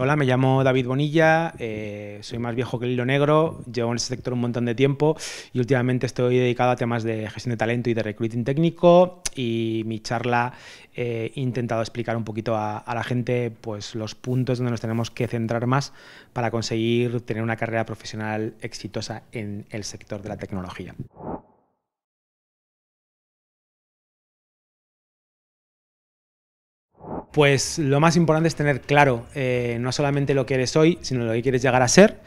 Hola, me llamo David Bonilla, eh, soy más viejo que el hilo negro, llevo en este sector un montón de tiempo y últimamente estoy dedicado a temas de gestión de talento y de recruiting técnico y mi charla eh, he intentado explicar un poquito a, a, la gente pues, los puntos donde nos tenemos que centrar más para conseguir tener una carrera profesional exitosa en el sector de la tecnología. Pues lo más importante es tener claro eh, no solamente lo que eres hoy, sino lo que quieres llegar a ser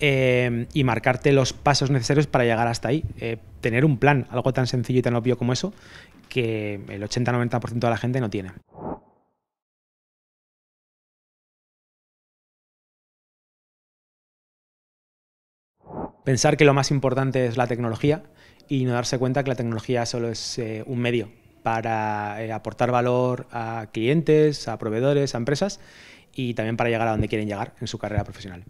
eh, y marcarte los pasos necesarios para llegar hasta ahí. Eh, tener un plan, algo tan sencillo y tan obvio como eso, que el 80-90% de la gente no tiene. Pensar que lo más importante es la tecnología y no darse cuenta que la tecnología solo es un medio para eh, aportar valor a clientes, a proveedores, a empresas y también para llegar a donde quieren llegar en su carrera profesional.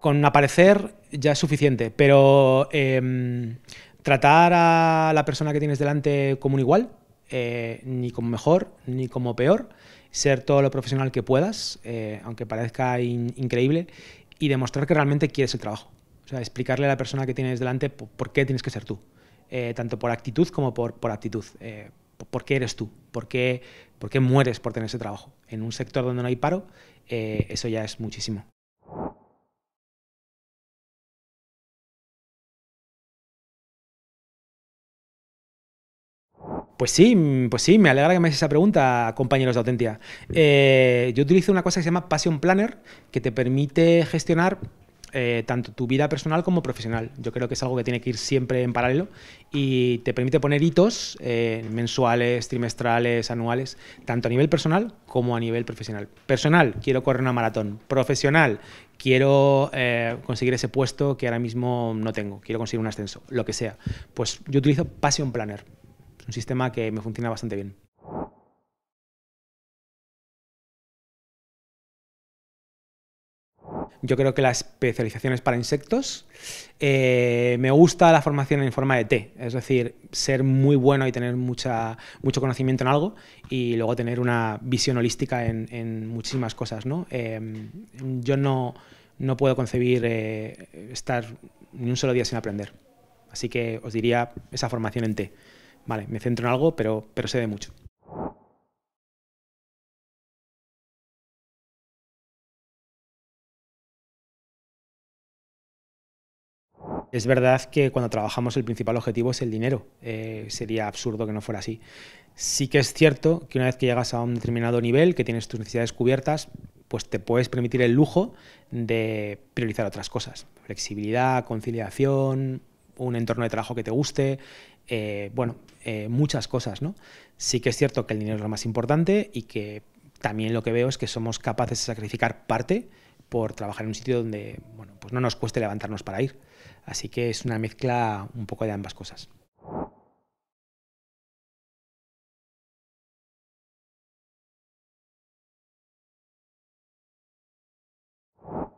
Con aparecer ya es suficiente, pero em, tratar a la persona que tienes delante como un igual, eh, ni como mejor, ni como peor, ser todo lo profesional que puedas, eh, aunque parezca increíble, y demostrar que realmente quieres el trabajo explicarle a la persona que tienes delante por, qué tienes que ser tú, eh, tanto por actitud como por, por actitud. Eh, ¿Por qué eres tú? ¿Por qué, ¿Por qué mueres por tener ese trabajo? En un sector donde no hay paro, eh, eso ya es muchísimo. Pues sí, mm, pues sí, me alegra que me hagas esa pregunta, compañeros de Autentia. yo utilizo una cosa que se llama Passion Planner, que te permite gestionar eh, tanto tu vida personal como profesional. Yo creo que es algo que tiene que ir siempre en paralelo y te permite poner hitos eh, mensuales, trimestrales, anuales, tanto a nivel personal como a nivel profesional. Personal, quiero correr una maratón. Profesional, quiero eh, conseguir ese puesto que ahora mismo no tengo. Quiero conseguir un ascenso, lo que sea. Pues yo utilizo Passion Planner. Es un sistema que me funciona bastante bien. Yo creo que la especialización es para insectos. Eh, me gusta la formación en forma de T, es decir, ser muy bueno y tener mucha, mucho conocimiento en algo y luego tener una visión holística en, muchísimas cosas. ¿no? Em, yo no, no, puedo concebir eh, estar ni un solo día sin aprender. Así que os diría esa formación en T. Vale, me centro en algo, pero, pero sé de mucho. Es verdad que cuando trabajamos el principal objetivo es el dinero. Eh, sería absurdo que no fuera así. Sí que es cierto que una vez que llegas a un determinado nivel, que tienes tus necesidades cubiertas, pues te puedes permitir el lujo de priorizar otras cosas. Flexibilidad, conciliación, un entorno de trabajo que te guste, eh, bueno, eh, muchas cosas, ¿no? Sí que es cierto que el dinero es lo más importante y que también lo que veo es que somos capaces de sacrificar parte por trabajar en un sitio donde bueno, pues no nos cueste levantarnos para ir. Así que es una mezcla un poco de ambas cosas.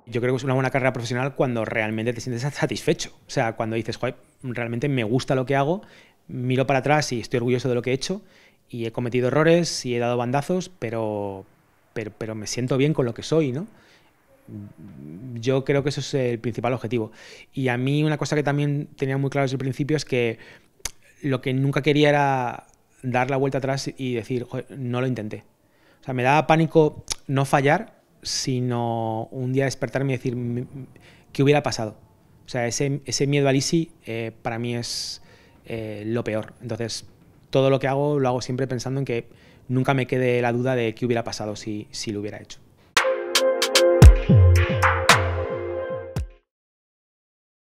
Yo creo que es una buena carrera profesional cuando realmente te sientes satisfecho. O sea, cuando dices, realmente me gusta lo que hago, miro para atrás y estoy orgulloso de lo que he hecho y he cometido errores y he dado bandazos, pero, pero, pero me siento bien con lo que soy, ¿no? yo creo que eso es el principal objetivo. Y a mí una cosa que también tenía muy claro desde el principio es que lo que nunca quería era dar la vuelta atrás y decir, no lo intenté. O sea, me daba pánico no fallar, sino un día despertarme y decir, ¿qué hubiera pasado? O sea, ese, miedo al easy eh, para mí es eh, lo peor. Entonces, todo lo que hago lo hago siempre pensando en que nunca me quede la duda de qué hubiera pasado si lo hubiera hecho.